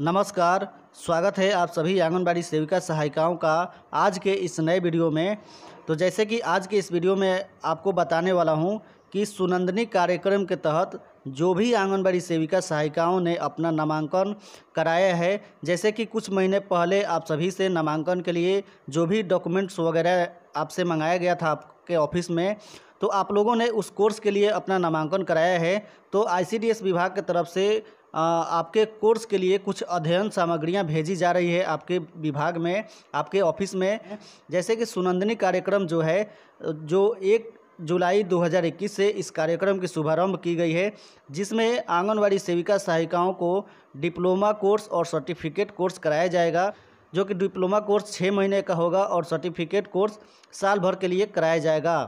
नमस्कार स्वागत है आप सभी आंगनबाड़ी सेविका सहायिकाओं का आज के इस नए वीडियो में तो जैसे कि आज के इस वीडियो में आपको बताने वाला हूं कि सुनंदनी कार्यक्रम के तहत जो भी आंगनबाड़ी सेविका सहायिकाओं ने अपना नामांकन कराया है जैसे कि कुछ महीने पहले आप सभी से नामांकन के लिए जो भी डॉक्यूमेंट्स वगैरह आपसे मंगाया गया था आपके ऑफिस में तो आप लोगों ने उस कोर्स के लिए अपना नामांकन कराया है तो आईसीडीएस विभाग की तरफ से आपके कोर्स के लिए कुछ अध्ययन सामग्रियाँ भेजी जा रही है आपके विभाग में आपके ऑफिस में जैसे कि सुनंदनी कार्यक्रम जो है जो एक जुलाई 2021 से इस कार्यक्रम की शुभारंभ की गई है जिसमें आंगनवाड़ी सेविका सहायिकाओं को डिप्लोमा कोर्स और सर्टिफिकेट कोर्स कराया जाएगा जो कि डिप्लोमा कोर्स छः महीने का होगा और सर्टिफिकेट कोर्स साल भर के लिए कराया जाएगा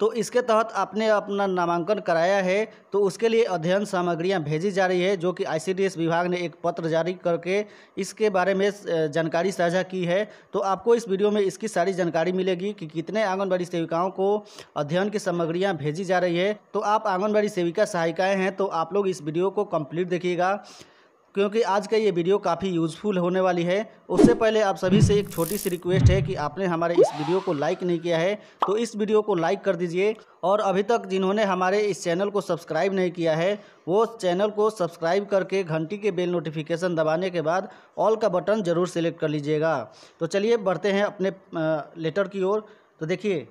तो इसके तहत आपने अपना नामांकन कराया है तो उसके लिए अध्ययन सामग्रियाँ भेजी जा रही है जो कि आईसीडीएस विभाग ने एक पत्र जारी करके इसके बारे में जानकारी साझा की है तो आपको इस वीडियो में इसकी सारी जानकारी मिलेगी कि कितने आंगनबाड़ी सेविकाओं को अध्ययन की सामग्रियाँ भेजी जा रही है तो आप आंगनबाड़ी सेविका सहायिकाएँ हैं तो आप लोग इस वीडियो को कम्प्लीट देखिएगा क्योंकि आज का ये वीडियो काफ़ी यूज़फुल होने वाली है उससे पहले आप सभी से एक छोटी सी रिक्वेस्ट है कि आपने हमारे इस वीडियो को लाइक नहीं किया है तो इस वीडियो को लाइक कर दीजिए और अभी तक जिन्होंने हमारे इस चैनल को सब्सक्राइब नहीं किया है वो चैनल को सब्सक्राइब करके घंटी के बेल नोटिफिकेशन दबाने के बाद ऑल का बटन ज़रूर सेलेक्ट कर लीजिएगा तो चलिए बढ़ते हैं अपने लेटर की ओर तो देखिए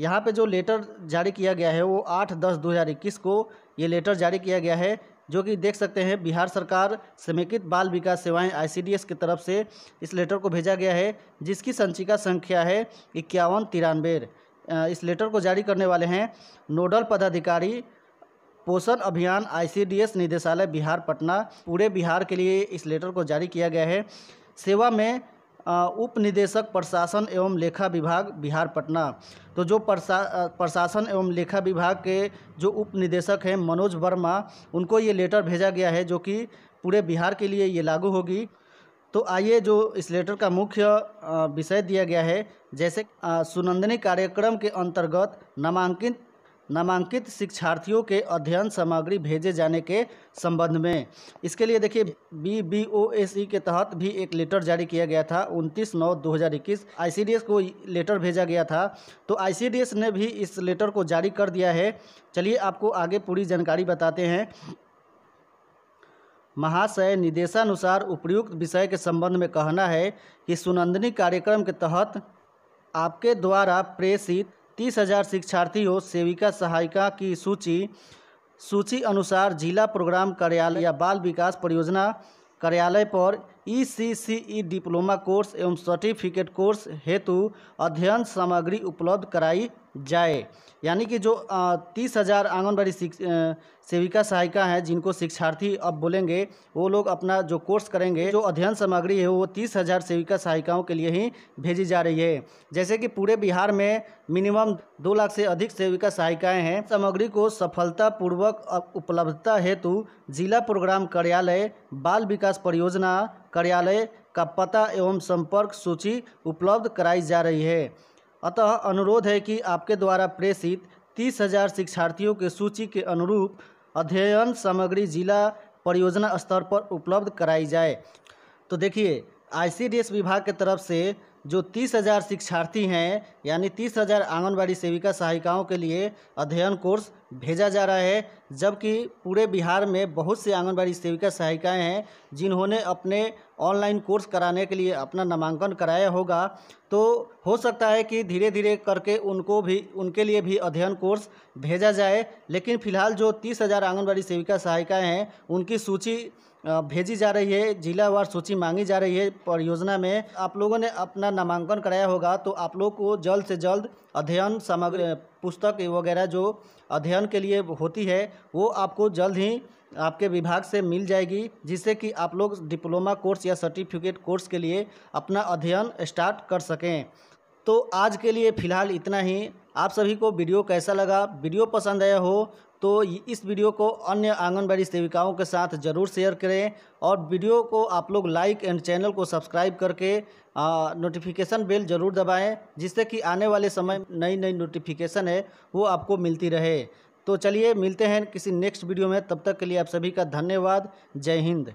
यहाँ पे जो लेटर जारी किया गया है वो आठ दस दो हज़ार इक्कीस को ये लेटर जारी किया गया है जो कि देख सकते हैं बिहार सरकार समेकित बाल विकास सेवाएं आईसीडीएस की तरफ से इस लेटर को भेजा गया है जिसकी संचिका संख्या है इक्यावन तिरानवे इस लेटर को जारी करने वाले हैं नोडल पदाधिकारी पोषण अभियान आईसीडीएस निदेशालय बिहार पटना पूरे बिहार के लिए इस लेटर को जारी किया गया है सेवा में उप निदेशक प्रशासन एवं लेखा विभाग बिहार पटना तो जो प्रशा प्रशासन एवं लेखा विभाग के जो उप निदेशक हैं मनोज वर्मा उनको ये लेटर भेजा गया है जो कि पूरे बिहार के लिए ये लागू होगी तो आइए जो इस लेटर का मुख्य विषय दिया गया है जैसे सुनंदनी कार्यक्रम के अंतर्गत नामांकित नामांकित शिक्षार्थियों के अध्ययन सामग्री भेजे जाने के संबंध में इसके लिए देखिए B B O S E के तहत भी एक लेटर जारी किया गया था 29 नौ 2021 आईसीडीएस को लेटर भेजा गया था तो आईसीडीएस ने भी इस लेटर को जारी कर दिया है चलिए आपको आगे पूरी जानकारी बताते हैं महाशय निदेशानुसार उपयुक्त विषय के संबंध में कहना है कि सुनंदनी कार्यक्रम के तहत आपके द्वारा प्रेषित तीस हजार शिक्षार्थी हो सेविका सहायिका की सूची सूची अनुसार जिला प्रोग्राम कार्यालय या बाल विकास परियोजना कार्यालय पर ई डिप्लोमा कोर्स एवं सर्टिफिकेट कोर्स हेतु अध्ययन सामग्री उपलब्ध कराई जाए यानी कि जो तीस हज़ार आंगनबाड़ी सेविका सहायिका हैं जिनको शिक्षार्थी अब बोलेंगे वो लोग अपना जो कोर्स करेंगे जो अध्ययन सामग्री है वो तीस हज़ार सेविका सहायिकाओं के लिए ही भेजी जा रही है जैसे कि पूरे बिहार में मिनिमम दो लाख से अधिक सेविका सहायिकाएं हैं सामग्री को सफलतापूर्वक उपलब्धता हेतु जिला प्रोग्राम कार्यालय बाल विकास परियोजना कार्यालय का पता एवं संपर्क सूची उपलब्ध कराई जा रही है अतः अनुरोध है कि आपके द्वारा प्रेषित तीस हजार शिक्षार्थियों के सूची के अनुरूप अध्ययन सामग्री जिला परियोजना स्तर पर उपलब्ध कराई जाए तो देखिए आईसीडीएस विभाग के तरफ से जो तीस हज़ार शिक्षार्थी हैं यानी तीस हज़ार आंगनबाड़ी सेविका सहायिकाओं के लिए अध्ययन कोर्स भेजा जा रहा है जबकि पूरे बिहार में बहुत से आंगनबाड़ी सेविका सहायिकाएं हैं जिन्होंने अपने ऑनलाइन कोर्स कराने के लिए अपना नामांकन कराया होगा तो हो सकता है कि धीरे धीरे करके उनको भी उनके लिए भी अध्ययन कोर्स भेजा जाए लेकिन फिलहाल जो तीस हज़ार आंगनबाड़ी सेविका सहायिकाएँ हैं उनकी सूची भेजी जा रही है जिलावार सूची मांगी जा रही है परियोजना में आप लोगों ने अपना नामांकन कराया होगा तो आप लोग को जल्द से जल्द अध्ययन सामग्री पुस्तक वगैरह जो अध्ययन के लिए होती है वो आपको जल्द ही आपके विभाग से मिल जाएगी जिससे कि आप लोग डिप्लोमा कोर्स या सर्टिफिकेट कोर्स के लिए अपना अध्ययन स्टार्ट कर सकें तो आज के लिए फ़िलहाल इतना ही आप सभी को वीडियो कैसा लगा वीडियो पसंद आया हो तो इस वीडियो को अन्य आंगनबाड़ी सेविकाओं के साथ ज़रूर शेयर करें और वीडियो को आप लोग लाइक एंड चैनल को सब्सक्राइब करके नोटिफिकेशन बेल ज़रूर दबाएं जिससे कि आने वाले समय नई नई नोटिफिकेशन है वो आपको मिलती रहे तो चलिए मिलते हैं किसी नेक्स्ट वीडियो में तब तक के लिए आप सभी का धन्यवाद जय हिंद